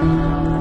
Thank you.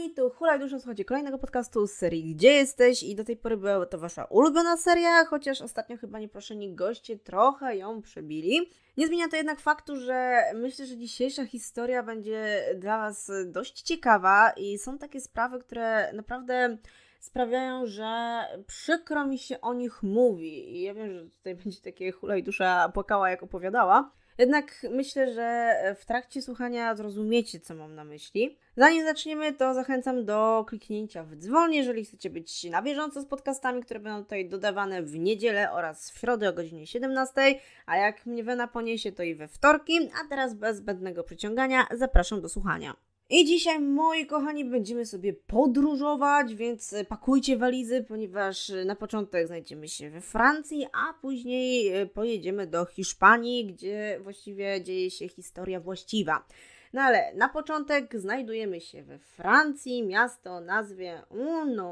kochani, tu Hula i Dusza, słuchajcie kolejnego podcastu z serii Gdzie jesteś? I do tej pory była to wasza ulubiona seria, chociaż ostatnio chyba nieproszeni goście trochę ją przebili. Nie zmienia to jednak faktu, że myślę, że dzisiejsza historia będzie dla was dość ciekawa i są takie sprawy, które naprawdę sprawiają, że przykro mi się o nich mówi. I ja wiem, że tutaj będzie takie Hula i Dusza płakała jak opowiadała. Jednak myślę, że w trakcie słuchania zrozumiecie, co mam na myśli. Zanim zaczniemy, to zachęcam do kliknięcia w dzwon, jeżeli chcecie być na bieżąco z podcastami, które będą tutaj dodawane w niedzielę oraz w środę o godzinie 17, a jak mnie wena poniesie, to i we wtorki. A teraz bez zbędnego przyciągania zapraszam do słuchania. I dzisiaj, moi kochani, będziemy sobie podróżować, więc pakujcie walizy, ponieważ na początek znajdziemy się we Francji, a później pojedziemy do Hiszpanii, gdzie właściwie dzieje się historia właściwa. No ale na początek znajdujemy się we Francji, miasto o nazwie Uno.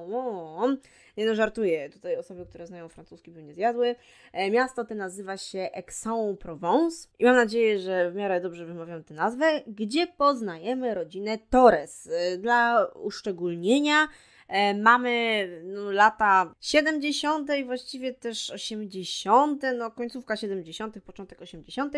Nie no, żartuję, tutaj osoby, które znają francuski by nie zjadły. E, miasto te nazywa się Aix-en-Provence i mam nadzieję, że w miarę dobrze wymawiam tę nazwę, gdzie poznajemy rodzinę Torres. E, dla uszczególnienia e, mamy no, lata 70., właściwie też 80., no końcówka 70., początek 80.,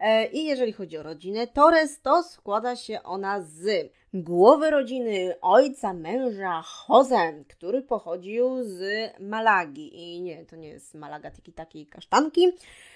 E, I jeżeli chodzi o rodzinę Torres, to składa się ona z głowy rodziny, ojca, męża, Jose, który pochodził z Malagi. I nie, to nie jest Malaga taki takiej kasztanki.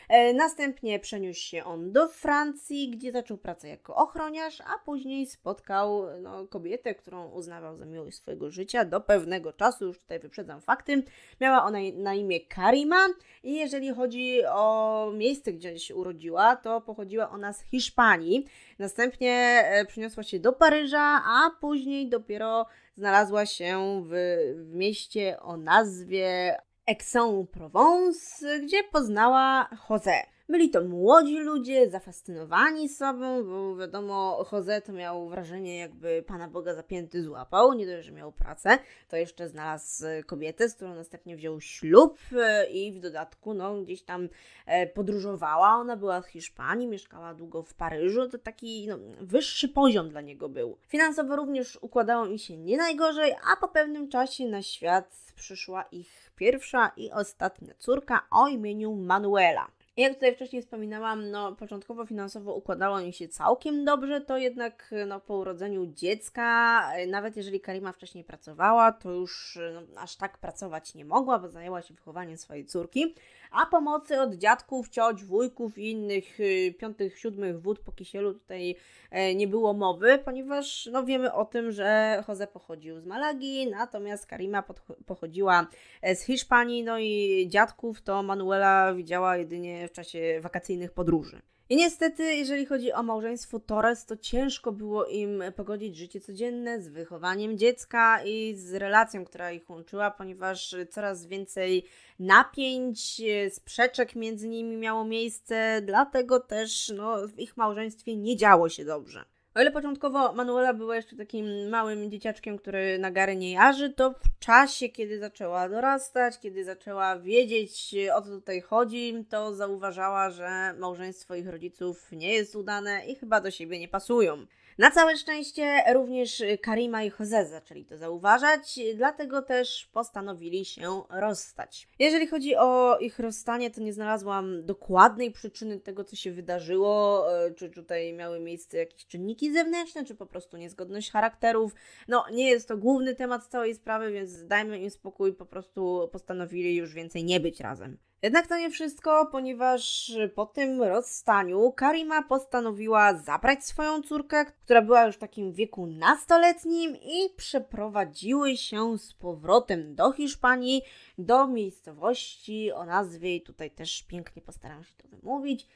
E, następnie przeniósł się on do Francji, gdzie zaczął pracę jako ochroniarz, a później spotkał no, kobietę, którą uznawał za miłość swojego życia do pewnego czasu, już tutaj wyprzedzam fakty. Miała ona na imię Karima i jeżeli chodzi o miejsce, gdzie się urodziła, to pochodziła ona z Hiszpanii. Następnie e, przeniosła się do Paryża, a później dopiero znalazła się w, w mieście o nazwie Aix-en-Provence, gdzie poznała José. Byli to młodzi ludzie, zafascynowani sobą, bo wiadomo, Jose to miał wrażenie, jakby Pana Boga zapięty złapał, nie dość, że miał pracę, to jeszcze znalazł e, kobietę, z którą następnie wziął ślub e, i w dodatku, no, gdzieś tam e, podróżowała, ona była w Hiszpanii, mieszkała długo w Paryżu, to taki, no, wyższy poziom dla niego był. Finansowo również układało mi się nie najgorzej, a po pewnym czasie na świat przyszła ich pierwsza i ostatnia córka o imieniu Manuela. Jak tutaj wcześniej wspominałam, no początkowo finansowo układało mi się całkiem dobrze, to jednak no, po urodzeniu dziecka, e, nawet jeżeli Karima wcześniej pracowała, to już e, no, aż tak pracować nie mogła, bo zajęła się wychowaniem swojej córki a pomocy od dziadków, cioć, wujków i innych y, piątych, siódmych wód po kisielu tutaj e, nie było mowy, ponieważ no, wiemy o tym, że Jose pochodził z Malagi, natomiast Karima pochodziła e, z Hiszpanii, no i dziadków to Manuela widziała jedynie w czasie wakacyjnych podróży. I niestety, jeżeli chodzi o małżeństwo Torres, to ciężko było im pogodzić życie codzienne z wychowaniem dziecka i z relacją, która ich łączyła, ponieważ coraz więcej napięć, sprzeczek między nimi miało miejsce, dlatego też no, w ich małżeństwie nie działo się dobrze. O ile początkowo Manuela była jeszcze takim małym dzieciaczkiem, który na gary nie jarzy, to w czasie, kiedy zaczęła dorastać, kiedy zaczęła wiedzieć o co tutaj chodzi, to zauważała, że małżeństwo ich rodziców nie jest udane i chyba do siebie nie pasują. Na całe szczęście również y, Karima i Jose zaczęli to zauważać, y, dlatego też postanowili się rozstać. Jeżeli chodzi o ich rozstanie, to nie znalazłam dokładnej przyczyny tego, co się wydarzyło, y, czy tutaj miały miejsce jakieś czynniki zewnętrzne, czy po prostu niezgodność charakterów. No, nie jest to główny temat całej sprawy, więc dajmy im spokój, po prostu postanowili już więcej nie być razem. Jednak to nie wszystko, ponieważ po tym rozstaniu Karima postanowiła zabrać swoją córkę, która była już w takim wieku nastoletnim i przeprowadziły się z powrotem do Hiszpanii, do miejscowości o nazwie, tutaj też pięknie postaram się to wymówić,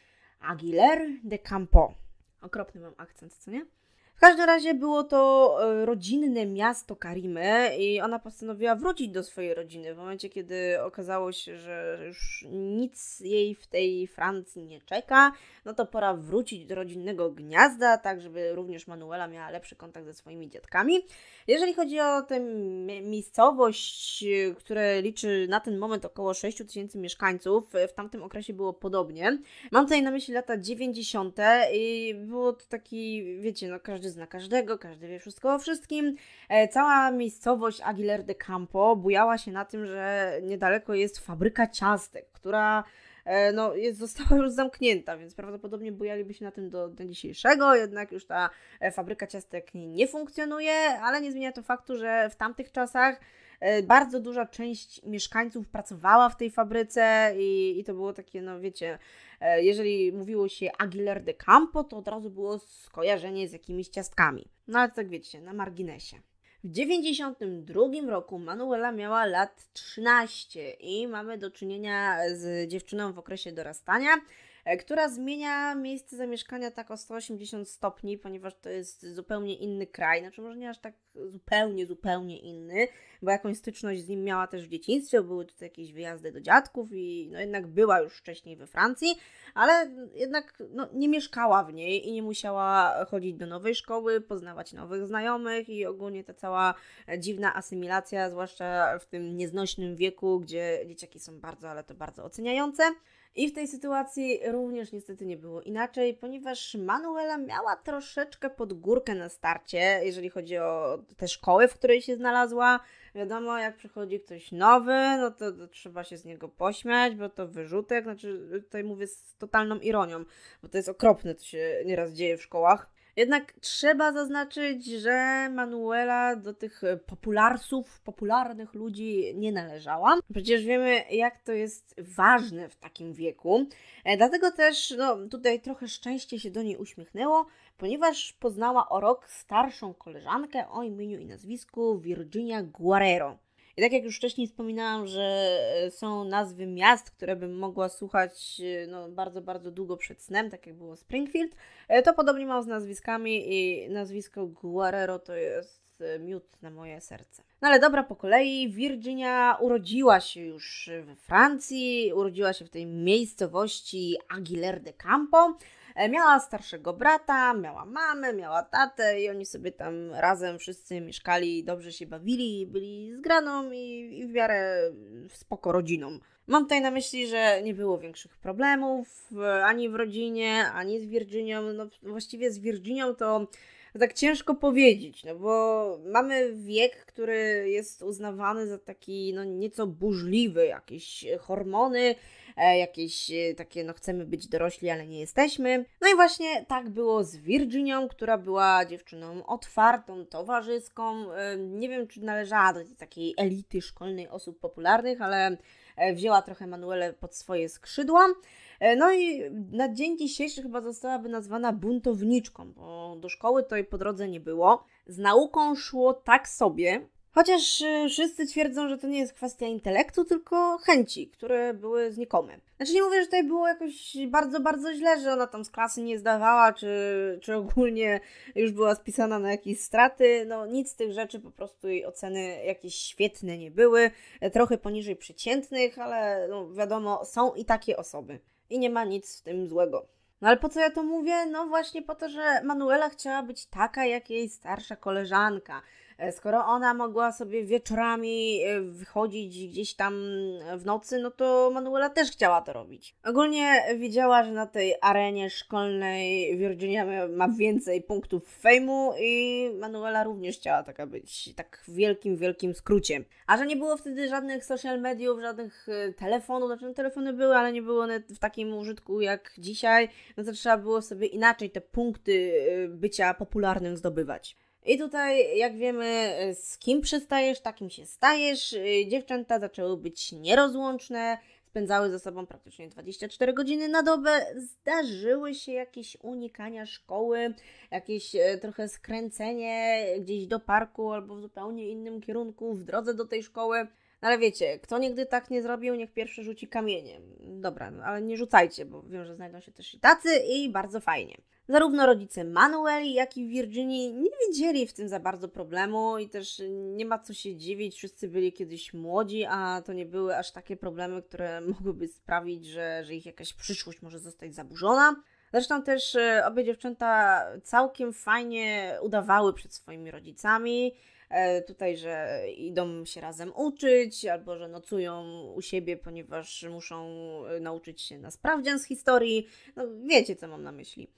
Aguiler de Campo. Okropny mam akcent, co nie? W każdym razie było to e, rodzinne miasto Karimy i ona postanowiła wrócić do swojej rodziny w momencie, kiedy okazało się, że już nic jej w tej Francji nie czeka, no to pora wrócić do rodzinnego gniazda, tak żeby również Manuela miała lepszy kontakt ze swoimi dziadkami. Jeżeli chodzi o tę miejscowość, która liczy na ten moment około 6 tysięcy mieszkańców, w tamtym okresie było podobnie. Mam tutaj na myśli lata 90. i było to taki, wiecie, no każdy każdy zna każdego, każdy wie wszystko o wszystkim. E, cała miejscowość Aguilar de Campo bujała się na tym, że niedaleko jest fabryka ciastek, która e, no, jest, została już zamknięta, więc prawdopodobnie bujaliby się na tym do dzisiejszego, jednak już ta e, fabryka ciastek nie funkcjonuje, ale nie zmienia to faktu, że w tamtych czasach bardzo duża część mieszkańców pracowała w tej fabryce i, i to było takie, no wiecie, E, jeżeli mówiło się Aguilar de Campo, to od razu było skojarzenie z jakimiś ciastkami. No ale tak wiecie, na marginesie. W 1992 roku Manuela miała lat 13 i mamy do czynienia z dziewczyną w okresie dorastania, E, która zmienia miejsce zamieszkania tak o 180 stopni, ponieważ to jest zupełnie inny kraj, znaczy może nie aż tak zupełnie, zupełnie inny, bo jakąś styczność z nim miała też w dzieciństwie, były tutaj jakieś wyjazdy do dziadków i no jednak była już wcześniej we Francji, ale jednak no, nie mieszkała w niej i nie musiała chodzić do nowej szkoły, poznawać nowych znajomych i ogólnie ta cała dziwna asymilacja, zwłaszcza w tym nieznośnym wieku, gdzie dzieciaki są bardzo, ale to bardzo oceniające. I w tej sytuacji również niestety nie było inaczej, ponieważ Manuela miała troszeczkę pod górkę na starcie, jeżeli chodzi o te szkoły, w której się znalazła. Wiadomo, jak przychodzi ktoś nowy, no to, to trzeba się z niego pośmiać, bo to wyrzutek, znaczy tutaj mówię z totalną ironią, bo to jest okropne, co się nieraz dzieje w szkołach. Jednak trzeba zaznaczyć, że Manuela do tych e, popularsów, popularnych ludzi nie należała. Przecież wiemy, jak to jest ważne w takim wieku. E, dlatego też no, tutaj trochę szczęście się do niej uśmiechnęło, ponieważ poznała o rok starszą koleżankę o imieniu i nazwisku Virginia Guerrero. I tak jak już wcześniej wspominałam, że e, są nazwy miast, które bym mogła słuchać e, no, bardzo, bardzo długo przed snem, tak jak było Springfield, e, to podobnie mam z nazwiskami i nazwisko Guerrero to jest miód na moje serce. No ale dobra, po kolei. Virginia urodziła się już we Francji, urodziła się w tej miejscowości Aguilar de Campo. E, miała starszego brata, miała mamę, miała tatę i oni sobie tam razem wszyscy mieszkali, dobrze się bawili, byli zgraną i, i w miarę spoko rodziną. Mam tutaj na myśli, że nie było większych problemów e, ani w rodzinie, ani z Virginią. No, właściwie z Virginią to tak ciężko powiedzieć, no bo mamy wiek, który jest uznawany za taki no, nieco burzliwy, jakieś hormony, E, jakieś e, takie, no chcemy być dorośli, ale nie jesteśmy. No i właśnie tak było z Virginią, która była dziewczyną otwartą, towarzyską. E, nie wiem, czy należała do takiej elity szkolnej osób popularnych, ale wzięła trochę Manuelę pod swoje skrzydła. No i na dzień dzisiejszy chyba zostałaby nazwana buntowniczką, bo do szkoły to jej po drodze nie było. Z nauką szło tak sobie, Chociaż y, wszyscy twierdzą, że to nie jest kwestia intelektu, tylko chęci, które były znikome. Znaczy nie mówię, że tutaj było jakoś bardzo, bardzo źle, że ona tam z klasy nie zdawała, czy, czy ogólnie już była spisana na jakieś straty. No nic z tych rzeczy, po prostu jej oceny jakieś świetne nie były, e, trochę poniżej przeciętnych, ale no, wiadomo, są i takie osoby. I nie ma nic w tym złego. No ale po co ja to mówię? No właśnie po to, że Manuela chciała być taka jak jej starsza koleżanka. E, skoro ona mogła sobie wieczorami e, wychodzić gdzieś tam e, w nocy, no to Manuela też chciała to robić. Ogólnie wiedziała, że na tej arenie szkolnej Virginia ma więcej punktów fejmu i Manuela również chciała taka być, tak w wielkim, wielkim skrócie. A że nie było wtedy żadnych social mediów, żadnych telefonów, znaczy no, telefony były, ale nie było one w takim użytku jak dzisiaj, no to trzeba było sobie inaczej te punkty bycia popularnym zdobywać. I tutaj, jak wiemy, z kim przystajesz, takim się stajesz. Y, dziewczęta zaczęły być nierozłączne, spędzały ze sobą praktycznie 24 godziny na dobę. Zdarzyły się jakieś unikania szkoły, jakieś e, trochę skręcenie gdzieś do parku albo w zupełnie innym kierunku, w drodze do tej szkoły. No ale wiecie, kto nigdy tak nie zrobił, niech pierwszy rzuci kamieniem. Dobra, no ale nie rzucajcie, bo wiem, że znajdą się też i tacy i bardzo fajnie. Zarówno rodzice Manueli, jak i Virginii nie widzieli w tym za bardzo problemu i też nie ma co się dziwić, wszyscy byli kiedyś młodzi, a to nie były aż takie problemy, które mogłyby sprawić, że, że ich jakaś przyszłość może zostać zaburzona. Zresztą też e, obie dziewczęta całkiem fajnie udawały przed swoimi rodzicami. E, tutaj, że idą się razem uczyć, albo że nocują u siebie, ponieważ muszą e, nauczyć się na sprawdzian z historii. No, wiecie, co mam na myśli.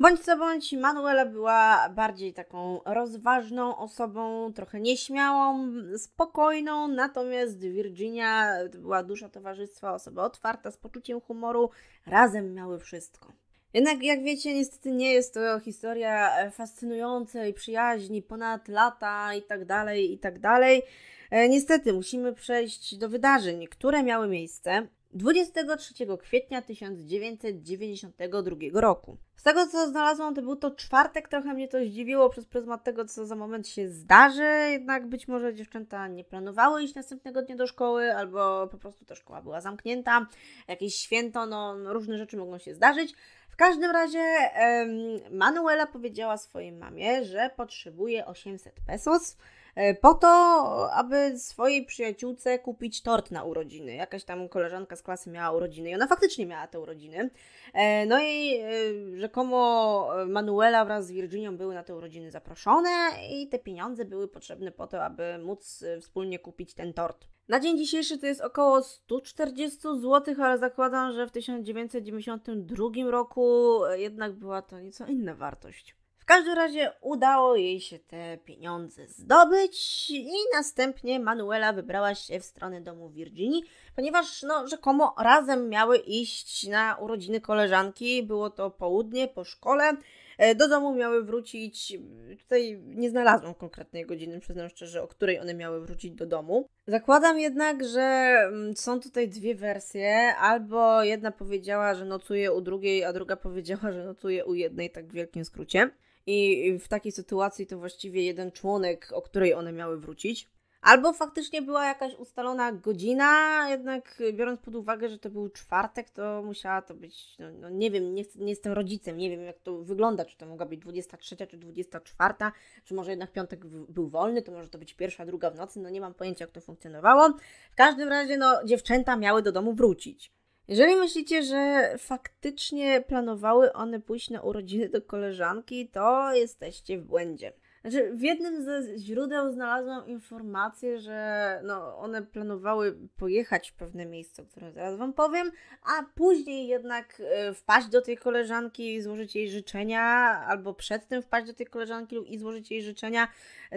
Bądź co bądź, Manuela była bardziej taką rozważną osobą, trochę nieśmiałą, spokojną, natomiast Virginia była dusza towarzystwa, osoba otwarta, z poczuciem humoru, razem miały wszystko. Jednak, jak wiecie, niestety nie jest to historia e, fascynującej przyjaźni ponad lata i tak dalej, i tak dalej. E, niestety musimy przejść do wydarzeń, które miały miejsce 23 kwietnia 1992 roku. Z tego co znalazłam, to był to czwartek, trochę mnie to zdziwiło przez pryzmat tego, co za moment się zdarzy, jednak być może dziewczęta nie planowały iść następnego dnia do szkoły, albo po prostu ta szkoła była zamknięta, jakieś święto, no, no różne rzeczy mogą się zdarzyć. W każdym razie Manuela powiedziała swojej mamie, że potrzebuje 800 pesos, E, po to, aby swojej przyjaciółce kupić tort na urodziny. Jakaś tam koleżanka z klasy miała urodziny i ona faktycznie miała te urodziny. E, no i e, rzekomo Manuela wraz z Virginią były na te urodziny zaproszone i te pieniądze były potrzebne po to, aby móc wspólnie kupić ten tort. Na dzień dzisiejszy to jest około 140 zł, ale zakładam, że w 1992 roku jednak była to nieco inna wartość każdym razie udało jej się te pieniądze zdobyć i następnie Manuela wybrała się w stronę domu Virginii, ponieważ no, rzekomo razem miały iść na urodziny koleżanki. Było to południe po szkole. E, do domu miały wrócić, tutaj nie znalazłam konkretnej godziny, przyznam szczerze, o której one miały wrócić do domu. Zakładam jednak, że są tutaj dwie wersje, albo jedna powiedziała, że nocuje u drugiej, a druga powiedziała, że nocuje u jednej, tak w wielkim skrócie i w takiej sytuacji to właściwie jeden członek, o której one miały wrócić. Albo faktycznie była jakaś ustalona godzina, jednak biorąc pod uwagę, że to był czwartek, to musiała to być, no, no nie wiem, nie, nie, jestem rodzicem, nie wiem jak to wygląda, czy to mogła być 23 czy 24, czy może jednak piątek był wolny, to może to być pierwsza, druga w nocy, no nie mam pojęcia jak to funkcjonowało. W każdym razie, no dziewczęta miały do domu wrócić. Jeżeli myślicie, że faktycznie planowały one pójść na urodziny do koleżanki, to jesteście w błędzie. Znaczy, w jednym ze źródeł znalazłam informację, że no, one planowały pojechać w pewne miejsce, o którym zaraz Wam powiem, a później jednak e, wpaść do tej koleżanki, i złożyć jej życzenia, albo przed tym wpaść do tej koleżanki i złożyć jej życzenia.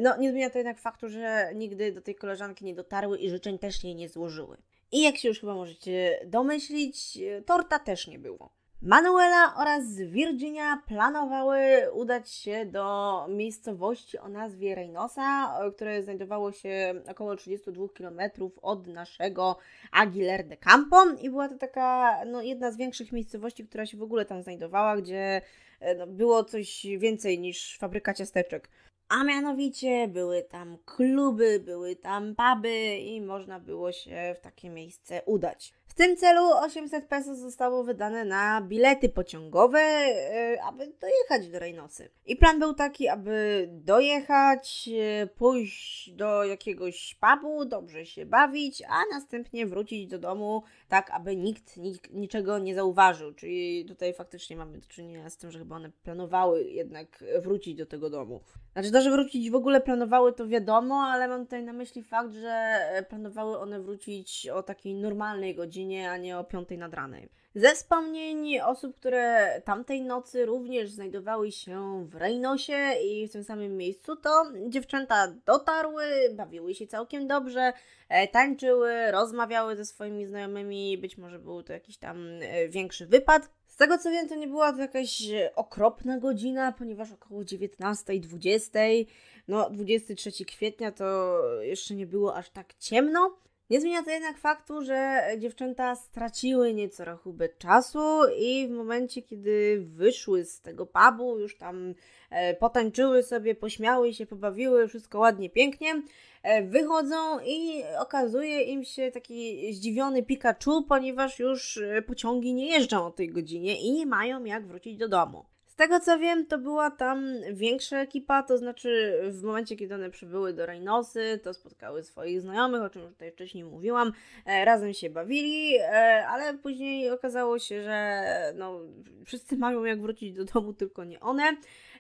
No, nie zmienia to jednak faktu, że nigdy do tej koleżanki nie dotarły i życzeń też jej nie złożyły. I jak się już chyba możecie domyślić, torta też nie było. Manuela oraz Virginia planowały udać się do miejscowości o nazwie Reynosa, które znajdowało się około 32 km od naszego Aguilar de Campo i była to taka no, jedna z większych miejscowości, która się w ogóle tam znajdowała, gdzie e, no, było coś więcej niż fabryka ciasteczek. A mianowicie były tam kluby, były tam puby i można było się w takie miejsce udać. W tym celu 800 peso zostało wydane na bilety pociągowe, e, aby dojechać do nocy. I plan był taki, aby dojechać, e, pójść do jakiegoś pubu, dobrze się bawić, a następnie wrócić do domu, tak aby nikt niczego nie zauważył. Czyli tutaj faktycznie mamy do czynienia z tym, że chyba one planowały jednak wrócić do tego domu. Znaczy to, że wrócić w ogóle planowały, to wiadomo, ale mam tutaj na myśli fakt, że e, planowały one wrócić o takiej normalnej godzinie, a nie o piątej nad ranem. Ze wspomnień osób, które tamtej nocy również znajdowały się w Reinosie i w tym samym miejscu, to dziewczęta dotarły, bawiły się całkiem dobrze, e, tańczyły, rozmawiały ze swoimi znajomymi, być może był to jakiś tam e, większy wypad. Z tego co wiem, to nie była to jakaś e, okropna godzina, ponieważ około 19.20, no 23 kwietnia to jeszcze nie było aż tak ciemno. Nie zmienia to jednak faktu, że dziewczęta straciły nieco rachubę czasu i w momencie, kiedy wyszły z tego pubu, już tam e, potańczyły sobie, pośmiały się, pobawiły, wszystko ładnie, pięknie, e, wychodzą i okazuje im się taki zdziwiony Pikachu, ponieważ już e, pociągi nie jeżdżą o tej godzinie i nie mają jak wrócić do domu. Z tego co wiem, to była tam większa ekipa, to znaczy w momencie, kiedy one przybyły do Rajnosy, to spotkały swoich znajomych, o czym już tutaj wcześniej mówiłam, e, razem się bawili, e, ale później okazało się, że no, wszyscy mają jak wrócić do domu, tylko nie one,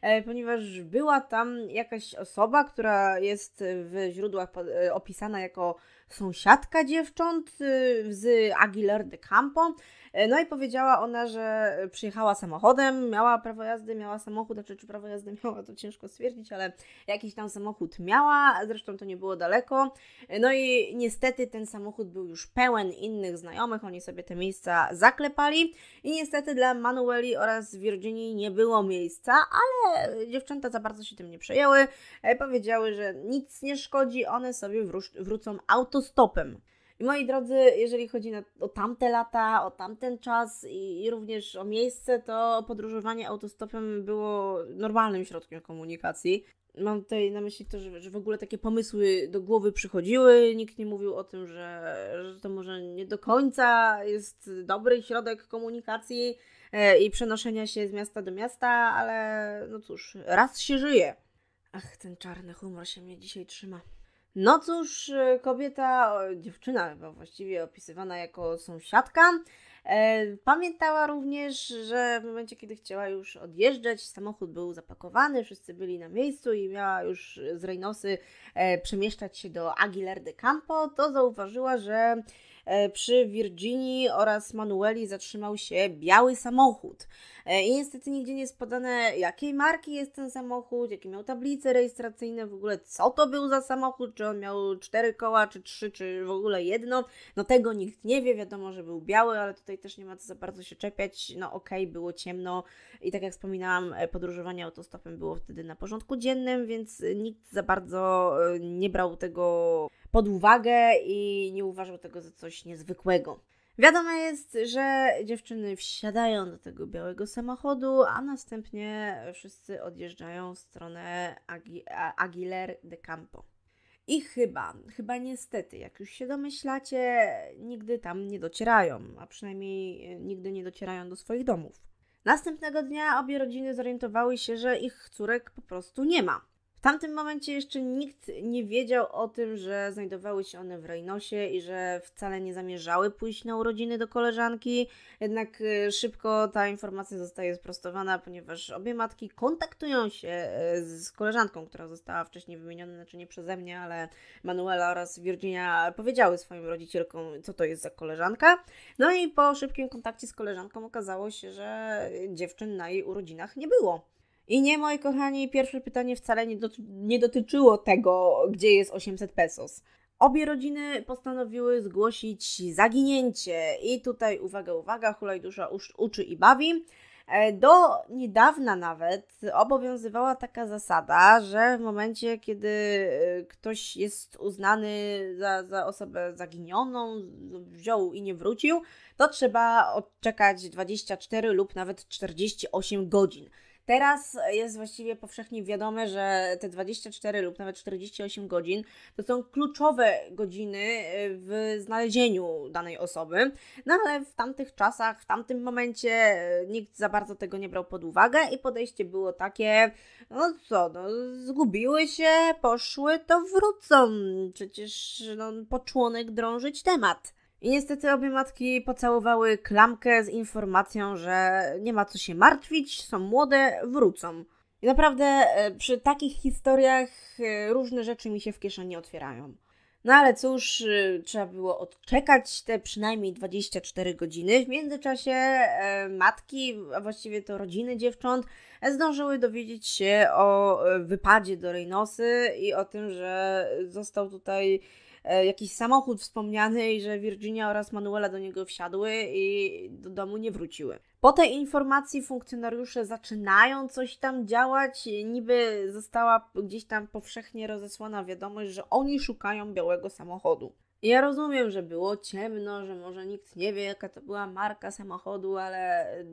e, ponieważ była tam jakaś osoba, która jest w źródłach e, opisana jako sąsiadka dziewcząt y, z Aguilar de Campo. E, no i powiedziała ona, że przyjechała samochodem, miała prawo jazdy, miała samochód, znaczy czy prawo jazdy miała, to ciężko stwierdzić, ale jakiś tam samochód miała, zresztą to nie było daleko. E, no i niestety ten samochód był już pełen innych znajomych, oni sobie te miejsca zaklepali i niestety dla Manueli oraz Virginii nie było miejsca, ale dziewczęta za bardzo się tym nie przejęły, e, powiedziały, że nic nie szkodzi, one sobie wrócą auto autostopem. I moi drodzy, jeżeli chodzi na, o tamte lata, o tamten czas i, i, również o miejsce, to podróżowanie autostopem było normalnym środkiem komunikacji. Mam tutaj na myśli to, że, że w ogóle takie pomysły do głowy przychodziły. Nikt nie mówił o tym, że, że to może nie do końca jest dobry środek komunikacji e, i przenoszenia się z miasta do miasta, ale no cóż, raz się żyje. Ach, ten czarny humor się mnie dzisiaj trzyma. No cóż, e, kobieta, dziewczyna właściwie opisywana jako sąsiadka, e, Pamiętała również, że w momencie, kiedy chciała już odjeżdżać, samochód był zapakowany, wszyscy byli na miejscu i miała już z Reynosy e, przemieszczać się do Aguilar de Campo, to zauważyła, że E, przy Virginii oraz Manueli zatrzymał się biały samochód. E, I niestety nigdzie nie jest podane, jakiej marki jest ten samochód, jakie miał tablice rejestracyjne, w ogóle co to był za samochód, czy on miał cztery koła, czy trzy, czy w ogóle jedno. No tego nikt nie wie, wiadomo, że był biały, ale tutaj też nie ma co za bardzo się czepiać. No okej, okay, było ciemno i tak jak wspominałam, e, podróżowanie autostopem było wtedy na porządku dziennym, więc nikt za bardzo nie brał tego pod uwagę i nie uważał tego za coś niezwykłego. Wiadomo jest, że dziewczyny wsiadają do tego białego samochodu, a następnie wszyscy odjeżdżają w stronę Agi Aguilar de Campo. I chyba, chyba niestety, jak już się domyślacie, nigdy tam nie docierają, a przynajmniej e, nigdy nie docierają do swoich domów. Następnego dnia obie rodziny zorientowały się, że ich córek po prostu nie ma tamtym momencie jeszcze nikt nie wiedział o tym, że znajdowały się one w Reynosie i że wcale nie zamierzały pójść na urodziny do koleżanki. Jednak e, szybko ta informacja zostaje sprostowana, ponieważ obie matki kontaktują się e, z koleżanką, która została wcześniej wymieniona, znaczy nie przeze mnie, ale Manuela oraz Virginia powiedziały swoim rodzicielkom, co to jest za koleżanka. No i po szybkim kontakcie z koleżanką okazało się, że dziewczyn na jej urodzinach nie było. I nie, moi kochani, pierwsze pytanie wcale nie, nie dotyczyło tego, gdzie jest 800 pesos. Obie rodziny postanowiły zgłosić zaginięcie. I tutaj, uwaga, uwaga, hulaj-dusza uczy i bawi. E, do niedawna nawet obowiązywała taka zasada, że w momencie, kiedy e, ktoś jest uznany za, za osobę zaginioną, wziął i nie wrócił, to trzeba odczekać 24 lub nawet 48 godzin. Teraz jest właściwie powszechnie wiadome, że te 24 lub nawet 48 godzin to są kluczowe godziny y, w znalezieniu danej osoby, no ale w tamtych czasach, w tamtym momencie y, nikt za bardzo tego nie brał pod uwagę i podejście było takie, no co, no zgubiły się, poszły, to wrócą, przecież no, poczłonek drążyć temat. I niestety obie matki pocałowały klamkę z informacją, że nie ma co się martwić, są młode, wrócą. I naprawdę e, przy takich historiach e, różne rzeczy mi się w kieszeni otwierają. No ale cóż, e, trzeba było odczekać te przynajmniej 24 godziny. W międzyczasie matki, a właściwie to rodziny dziewcząt, zdążyły dowiedzieć się o wypadzie do Reynosy i o tym, że został tutaj E, jakiś samochód wspomniany i że Virginia oraz Manuela do niego wsiadły i do domu nie wróciły. Po tej informacji funkcjonariusze zaczynają coś tam działać, niby została gdzieś tam powszechnie rozesłana wiadomość, że oni szukają białego samochodu. Ja rozumiem, że było ciemno, że może nikt nie wie, jaka to była marka samochodu, ale e,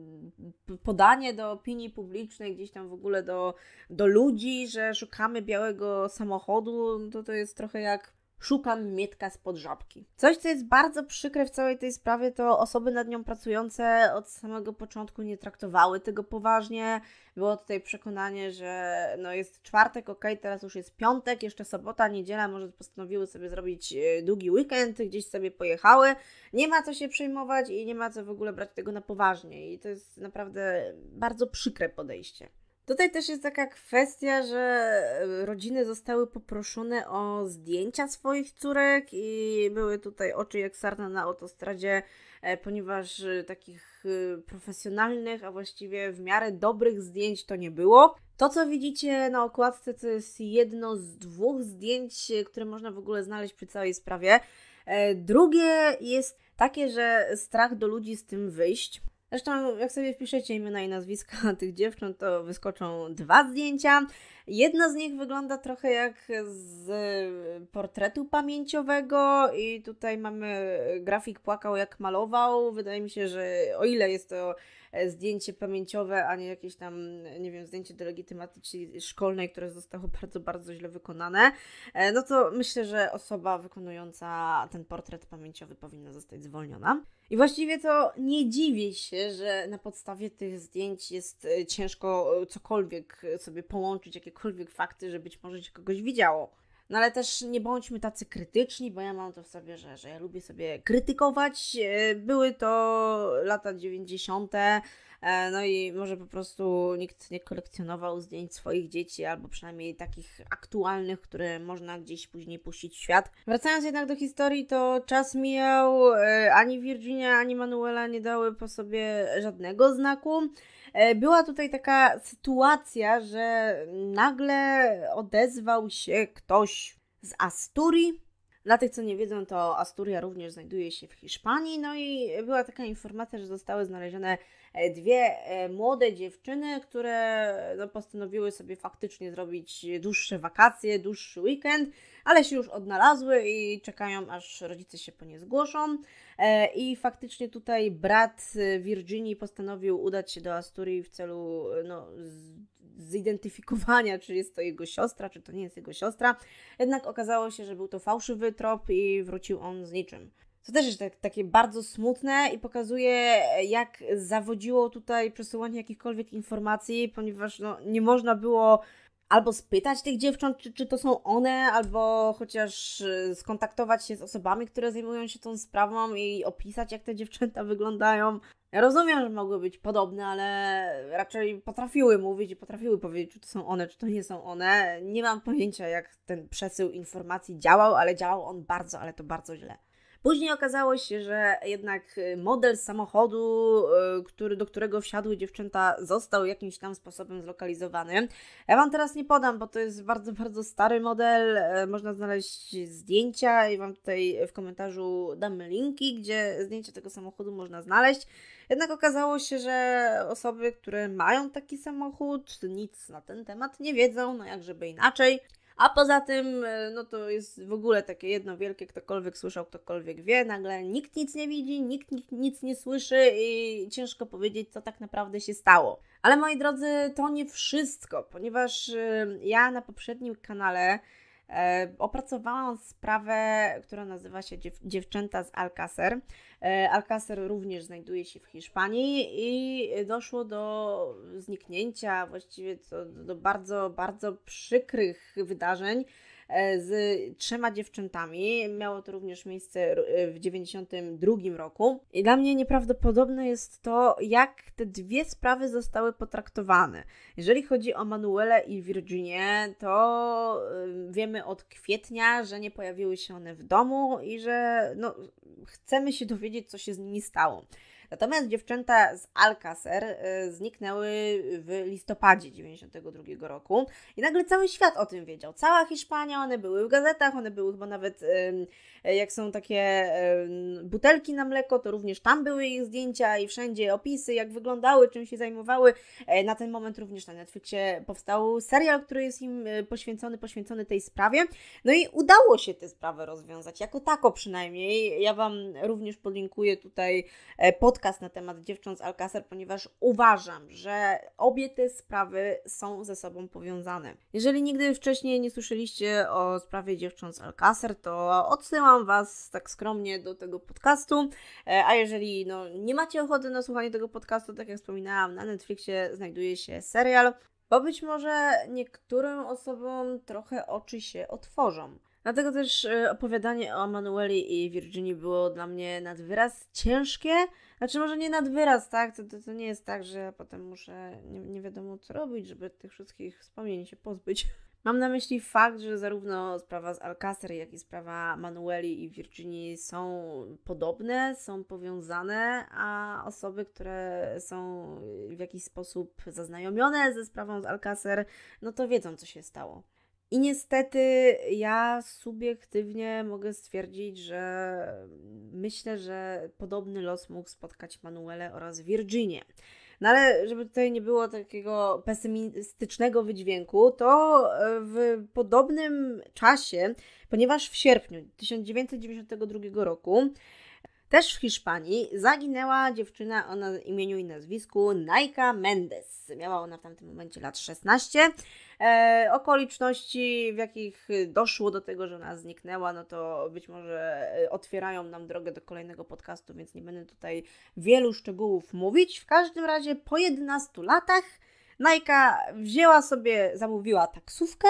podanie do opinii publicznej, gdzieś tam w ogóle do, do ludzi, że szukamy białego samochodu, to to jest trochę jak Szukam mietka spod żabki. Coś, co jest bardzo przykre w całej tej sprawie, to osoby nad nią pracujące od samego początku nie traktowały tego poważnie. Było tutaj przekonanie, że no jest czwartek, ok, teraz już jest piątek, jeszcze sobota, niedziela, może postanowiły sobie zrobić e, długi weekend, gdzieś sobie pojechały. Nie ma co się przejmować i nie ma co w ogóle brać tego na poważnie. I to jest naprawdę bardzo przykre podejście. Tutaj też jest taka kwestia, że e, rodziny zostały poproszone o zdjęcia swoich córek i były tutaj oczy jak sarna na autostradzie, e, ponieważ e, takich profesjonalnych, a właściwie w miarę dobrych zdjęć to nie było. To, co widzicie na okładce, to jest jedno z dwóch zdjęć, które można w ogóle znaleźć przy całej sprawie. Drugie jest takie, że strach do ludzi z tym wyjść. Zresztą, jak sobie wpiszecie imiona i nazwiska tych dziewcząt, to wyskoczą dwa zdjęcia. Jedna z nich wygląda trochę jak z portretu pamięciowego, i tutaj mamy e, grafik płakał jak malował. Wydaje mi się, że o ile jest to e, zdjęcie pamięciowe, a nie jakieś tam, nie wiem, zdjęcie do legitymacji szkolnej, które zostało bardzo, bardzo źle wykonane, e, no to myślę, że osoba wykonująca ten portret pamięciowy powinna zostać zwolniona. I właściwie to nie dziwię się, że na podstawie tych zdjęć jest e, ciężko e, cokolwiek e, sobie połączyć, jakiekolwiek fakty, że być może się kogoś widziało. No ale też nie bądźmy tacy krytyczni, bo ja mam to w sobie, że, że ja lubię sobie krytykować. Były to lata 90. E, no i może po prostu nikt nie kolekcjonował zdjęć swoich dzieci, albo przynajmniej takich aktualnych, które można gdzieś później puścić w świat. Wracając jednak do historii, to czas mijał, e, ani Virginia, ani Manuela nie dały po sobie żadnego znaku. E, była tutaj taka sytuacja, że nagle odezwał się ktoś z Asturii. Dla tych, co nie wiedzą, to Asturia również znajduje się w Hiszpanii. No i była taka informacja, że zostały znalezione E, dwie e, młode dziewczyny, które no, postanowiły sobie faktycznie zrobić dłuższe wakacje, dłuższy weekend, ale się już odnalazły i czekają, aż rodzice się po nie zgłoszą. E, I faktycznie tutaj brat Virginii postanowił udać się do Asturii w celu no, zidentyfikowania, czy jest to jego siostra, czy to nie jest jego siostra. Jednak okazało się, że był to fałszywy trop i wrócił on z niczym. To też jest tak, takie bardzo smutne i pokazuje, jak zawodziło tutaj przesyłanie jakichkolwiek informacji, ponieważ no, nie można było albo spytać tych dziewcząt, czy, czy to są one, albo chociaż y, skontaktować się z osobami, które zajmują się tą sprawą i opisać, jak te dziewczęta wyglądają. Ja rozumiem, że mogły być podobne, ale raczej potrafiły mówić i potrafiły powiedzieć, czy to są one, czy to nie są one. Nie mam pojęcia, jak ten przesył informacji działał, ale działał on bardzo, ale to bardzo źle. Później okazało się, że jednak y, model samochodu, y, który, do którego wsiadły dziewczęta, został jakimś tam sposobem zlokalizowany. Ja Wam teraz nie podam, bo to jest bardzo, bardzo stary model. E, można znaleźć zdjęcia i Wam tutaj w komentarzu damy linki, gdzie zdjęcia tego samochodu można znaleźć. Jednak okazało się, że osoby, które mają taki samochód, nic na ten temat nie wiedzą, no jak żeby inaczej. A poza tym, e, no to jest w ogóle takie jedno wielkie, ktokolwiek słyszał, ktokolwiek wie, nagle nikt nic nie widzi, nikt, nikt nic nie słyszy i ciężko powiedzieć, co tak naprawdę się stało. Ale moi drodzy, to nie wszystko, ponieważ e, ja na poprzednim kanale E, opracowałam sprawę, która nazywa się Dziewczęta z Alcácer. E, Alcácer również znajduje się w Hiszpanii i doszło do zniknięcia, właściwie do, do bardzo, bardzo przykrych wydarzeń. E, z trzema dziewczętami. Miało to również miejsce e, w 92 roku. I dla mnie nieprawdopodobne jest to, jak te dwie sprawy zostały potraktowane. Jeżeli chodzi o Manuelę i Virginię, to e, wiemy od kwietnia, że nie pojawiły się one w domu i że no, chcemy się dowiedzieć, co się z nimi stało. Natomiast dziewczęta z Alcacer y, zniknęły w listopadzie 92 roku i nagle cały świat o tym wiedział. Cała Hiszpania, one były w gazetach, one były chyba nawet, jak są takie butelki na mleko, to również tam były ich zdjęcia i wszędzie opisy, jak wyglądały, czym się zajmowały. E, na ten moment również na Netflixie powstał serial, który jest im y, poświęcony, poświęcony tej sprawie. No i udało się tę sprawę rozwiązać, jako tako przynajmniej. Ja Wam również podlinkuję tutaj e, podcast podcast na temat dziewcząt z Alcacer, ponieważ uważam, że obie te sprawy są ze sobą powiązane. Jeżeli nigdy wcześniej nie słyszeliście o sprawie dziewcząt z Alcacer, to odsyłam Was tak skromnie do tego podcastu. E, a jeżeli no, nie macie ochoty na słuchanie tego podcastu, tak jak wspominałam, na Netflixie znajduje się serial, bo być może niektórym osobom trochę oczy się otworzą. Dlatego też e, opowiadanie o Manueli i Virginii było dla mnie nad wyraz ciężkie. Znaczy, może nie nad wyraz, tak? To, to, to nie jest tak, że ja potem muszę nie, nie wiadomo co robić, żeby tych wszystkich wspomnień się pozbyć. Mam na myśli fakt, że zarówno sprawa z Alcácer, jak i sprawa Manueli i Virginii są podobne, są powiązane, a osoby, które są w jakiś sposób zaznajomione ze sprawą z Alcácer, no to wiedzą, co się stało. I niestety ja subiektywnie mogę stwierdzić, że mm, myślę, że podobny los mógł spotkać Manuele oraz Virginię. No ale żeby tutaj nie było takiego pesymistycznego wydźwięku, to e, w podobnym czasie, ponieważ w sierpniu 1992 roku też w Hiszpanii zaginęła dziewczyna o imieniu i nazwisku Naika Mendes. Miała ona w tamtym momencie lat 16. E, okoliczności, w jakich doszło do tego, że ona zniknęła, no to być może e, otwierają nam drogę do kolejnego podcastu, więc nie będę tutaj wielu szczegółów mówić. W każdym razie po 11 latach Najka wzięła sobie, zamówiła taksówkę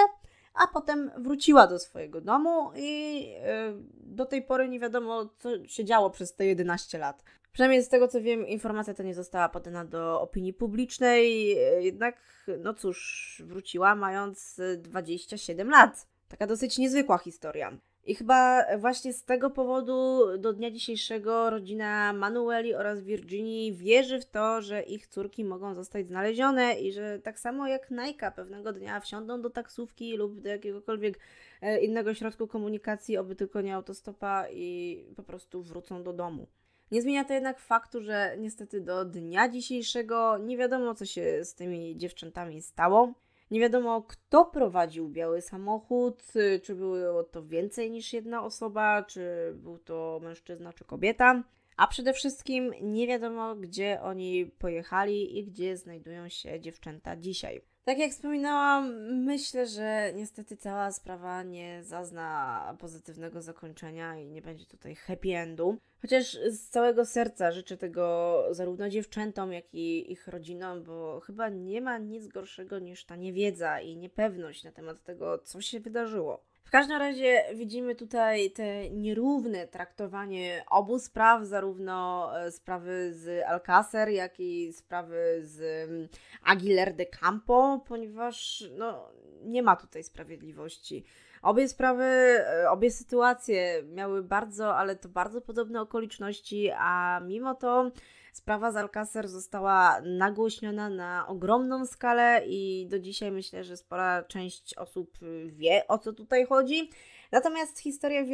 a potem wróciła do swojego domu i e, do tej pory nie wiadomo, co się działo przez te 11 lat. Przynajmniej z tego co wiem, informacja ta nie została podana do opinii publicznej, e, jednak, no cóż, wróciła mając 27 lat. Taka dosyć niezwykła historia. I chyba właśnie z tego powodu do dnia dzisiejszego rodzina Manueli oraz Virginii wierzy w to, że ich córki mogą zostać znalezione i że tak samo jak Najka pewnego dnia wsiądą do taksówki lub do jakiegokolwiek e, innego środku komunikacji, oby tylko nie autostopa i po prostu wrócą do domu. Nie zmienia to jednak faktu, że niestety do dnia dzisiejszego nie wiadomo, co się z tymi dziewczętami stało. Nie wiadomo, kto prowadził biały samochód, y, czy było to więcej niż jedna osoba, czy był to mężczyzna, czy kobieta. A przede wszystkim nie wiadomo, gdzie oni pojechali i gdzie znajdują się dziewczęta dzisiaj. Tak jak wspominałam, myślę, że niestety cała sprawa nie zazna pozytywnego zakończenia i nie będzie tutaj happy endu. Chociaż z całego serca życzę tego zarówno dziewczętom, jak i ich rodzinom, bo chyba nie ma nic gorszego niż ta niewiedza i niepewność na temat tego, co się wydarzyło każdym razie widzimy tutaj te nierówne traktowanie obu spraw, zarówno e, sprawy z Alcácer, jak i sprawy z mm, Aguilar de Campo, ponieważ no, nie ma tutaj sprawiedliwości. Obie sprawy, e, obie sytuacje miały bardzo, ale to bardzo podobne okoliczności, a mimo to Sprawa z Alcacer została nagłośniona na ogromną skalę i do dzisiaj myślę, że spora część osób y, wie o co tutaj chodzi. Natomiast historia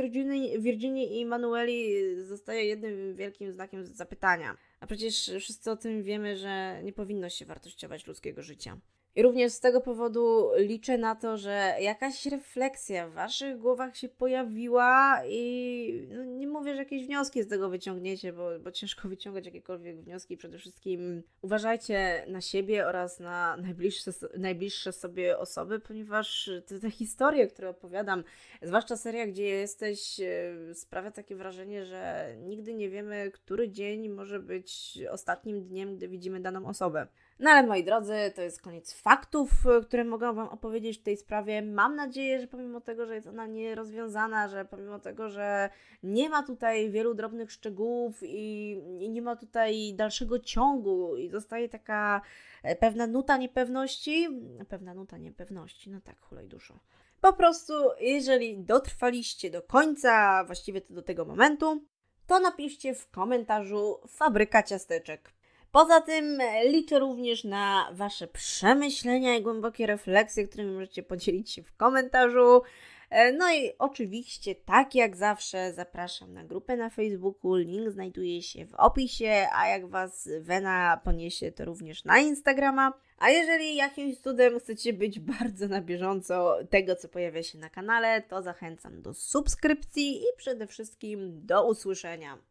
Virginii, i Manueli y, zostaje jednym wielkim znakiem zapytania. A przecież wszyscy o tym wiemy, że nie powinno się wartościować ludzkiego życia. I również z tego powodu liczę na to, że jakaś refleksja w Waszych głowach się pojawiła i no nie mówię, że jakieś wnioski z tego wyciągniecie, bo, bo ciężko wyciągać jakiekolwiek wnioski. Przede wszystkim uważajcie na siebie oraz na najbliższe, najbliższe sobie osoby, ponieważ te, te historie, które opowiadam, zwłaszcza seria, gdzie jesteś, e, sprawia takie wrażenie, że nigdy nie wiemy, który dzień może być ostatnim dniem, gdy widzimy daną osobę. No ale moi drodzy, to jest koniec faktów, e, które mogę Wam opowiedzieć w tej sprawie. Mam nadzieję, że pomimo tego, że jest ona nierozwiązana, że pomimo tego, że nie ma tutaj wielu drobnych szczegółów i, nie ma tutaj dalszego ciągu i zostaje taka e, pewna nuta niepewności, pewna nuta niepewności, no tak, hulaj duszo. Po prostu, jeżeli dotrwaliście do końca, właściwie do tego momentu, to napiszcie w komentarzu fabryka ciasteczek. Poza tym e, liczę również na Wasze przemyślenia i głębokie refleksje, którymi możecie podzielić się w komentarzu. E, no i oczywiście, tak jak zawsze, zapraszam na grupę na Facebooku. Link znajduje się w opisie, a jak Was Wena poniesie, to również na Instagrama. A jeżeli jakimś cudem chcecie być bardzo na bieżąco tego, co pojawia się na kanale, to zachęcam do subskrypcji i przede wszystkim do usłyszenia.